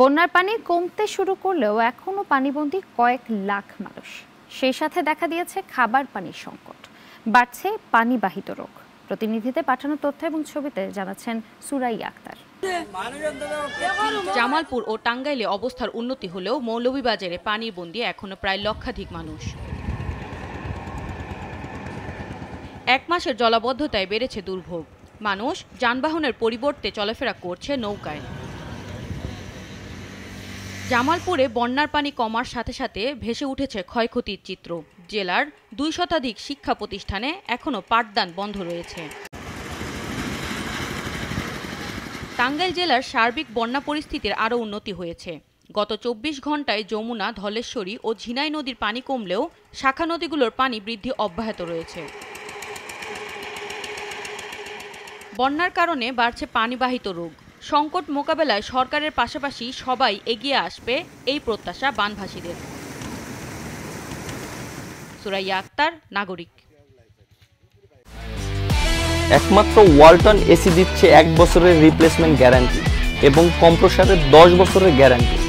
বন্যার পানি কমতে শুরু করলেও এখনও পানিবন্দী কয়েক লাখ মানুষ সেই সাথে দেখা দিয়েছে খাবার পানির সংকট বাড়ছে পানিবাহিত রোগ প্রতিনিধিতে পাঠানো তথ্য এবং ছবিতে জানাচ্ছেন সুরাই আক্তার জামালপুর ও টাঙ্গাইলে অবস্থার উন্নতি হলেও মৌলভীবাজারে পানির বন্দি এখনও প্রায় লক্ষাধিক মানুষ এক মাসের জলাবদ্ধতায় বেড়েছে দুর্ভোগ মানুষ যানবাহনের পরিবর্তে চলাফেরা করছে নৌকায় জামালপুরে বন্যার পানি কমার সাথে সাথে ভেসে উঠেছে ক্ষয়ক্ষতির চিত্র জেলার দুই শতাধিক শিক্ষা প্রতিষ্ঠানে এখনও পাঠদান বন্ধ রয়েছে টাঙ্গাইল জেলার সার্বিক বন্যা পরিস্থিতির আরও উন্নতি হয়েছে গত চব্বিশ ঘন্টায় যমুনা ধলেশ্বরী ও ঝিনাই নদীর পানি কমলেও শাখা নদীগুলোর পানি বৃদ্ধি অব্যাহত রয়েছে বন্যার কারণে বাড়ছে পানিবাহিত রোগ সংকট মোকাবেলায় সরকারের পাশাপাশি সবাই এগিয়ে আসবে এই প্রত্যাশা বানভাসীদের সুরাইয়া আক্তার নাগরিক একমাত্র ওয়ালটন এসি দিচ্ছে এক বছরের রিপ্লেসমেন্ট গ্যারান্টি এবং কম্প্রসারের দশ বছরের গ্যারান্টি